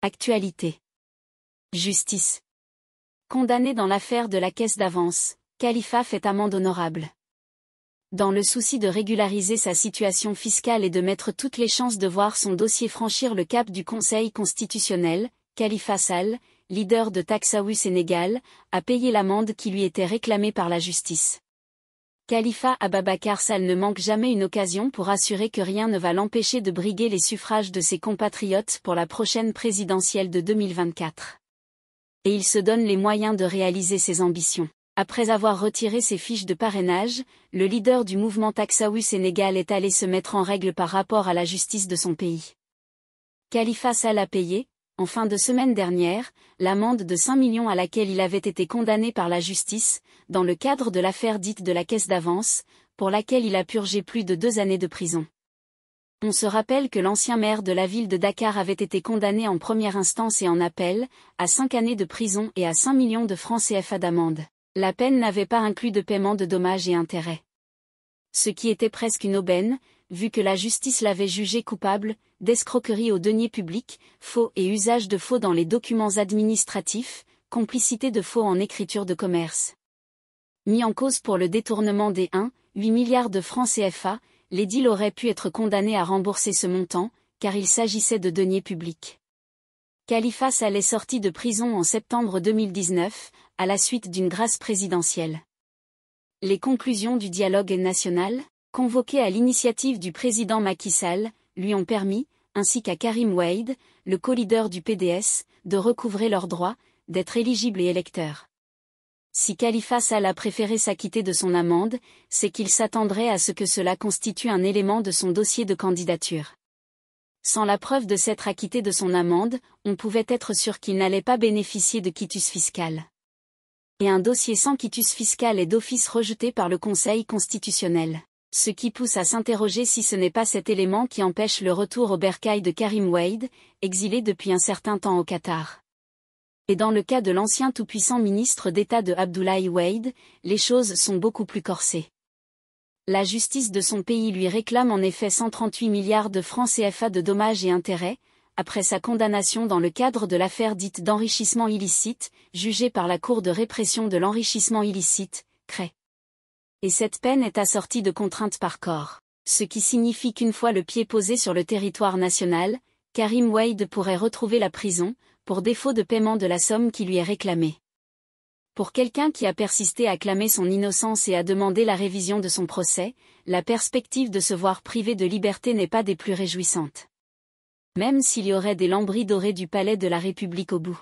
Actualité. Justice. Condamné dans l'affaire de la caisse d'avance, Khalifa fait amende honorable. Dans le souci de régulariser sa situation fiscale et de mettre toutes les chances de voir son dossier franchir le cap du Conseil constitutionnel, Khalifa Sall, leader de Taxaou Sénégal, a payé l'amende qui lui était réclamée par la justice. Khalifa Ababakar Sal ne manque jamais une occasion pour assurer que rien ne va l'empêcher de briguer les suffrages de ses compatriotes pour la prochaine présidentielle de 2024. Et il se donne les moyens de réaliser ses ambitions. Après avoir retiré ses fiches de parrainage, le leader du mouvement Taxawi Sénégal est allé se mettre en règle par rapport à la justice de son pays. Khalifa Sal a payé, en fin de semaine dernière, l'amende de 5 millions à laquelle il avait été condamné par la justice, dans le cadre de l'affaire dite de la caisse d'avance, pour laquelle il a purgé plus de deux années de prison. On se rappelle que l'ancien maire de la ville de Dakar avait été condamné en première instance et en appel, à cinq années de prison et à 5 millions de francs CFA d'amende. La peine n'avait pas inclus de paiement de dommages et intérêts. Ce qui était presque une aubaine, vu que la justice l'avait jugé coupable, d'escroquerie aux deniers publics, faux et usage de faux dans les documents administratifs, complicité de faux en écriture de commerce. Mis en cause pour le détournement des 1,8 milliards de francs CFA, les deals auraient pu être condamnés à rembourser ce montant, car il s'agissait de deniers publics. Califas allait sortir de prison en septembre 2019, à la suite d'une grâce présidentielle. Les conclusions du dialogue national convoqués à l'initiative du président Macky Sall, lui ont permis, ainsi qu'à Karim Wade, le co-leader du PDS, de recouvrer leurs droits, d'être éligibles et électeurs. Si Khalifa Sall a préféré s'acquitter de son amende, c'est qu'il s'attendrait à ce que cela constitue un élément de son dossier de candidature. Sans la preuve de s'être acquitté de son amende, on pouvait être sûr qu'il n'allait pas bénéficier de quitus fiscal. Et un dossier sans quitus fiscal est d'office rejeté par le Conseil constitutionnel ce qui pousse à s'interroger si ce n'est pas cet élément qui empêche le retour au bercail de Karim Wade, exilé depuis un certain temps au Qatar. Et dans le cas de l'ancien tout-puissant ministre d'État de Abdoulaye Wade, les choses sont beaucoup plus corsées. La justice de son pays lui réclame en effet 138 milliards de francs CFA de dommages et intérêts, après sa condamnation dans le cadre de l'affaire dite d'enrichissement illicite, jugée par la Cour de répression de l'enrichissement illicite, et cette peine est assortie de contraintes par corps. Ce qui signifie qu'une fois le pied posé sur le territoire national, Karim Wade pourrait retrouver la prison, pour défaut de paiement de la somme qui lui est réclamée. Pour quelqu'un qui a persisté à clamer son innocence et à demander la révision de son procès, la perspective de se voir privé de liberté n'est pas des plus réjouissantes. Même s'il y aurait des lambris dorés du palais de la République au bout.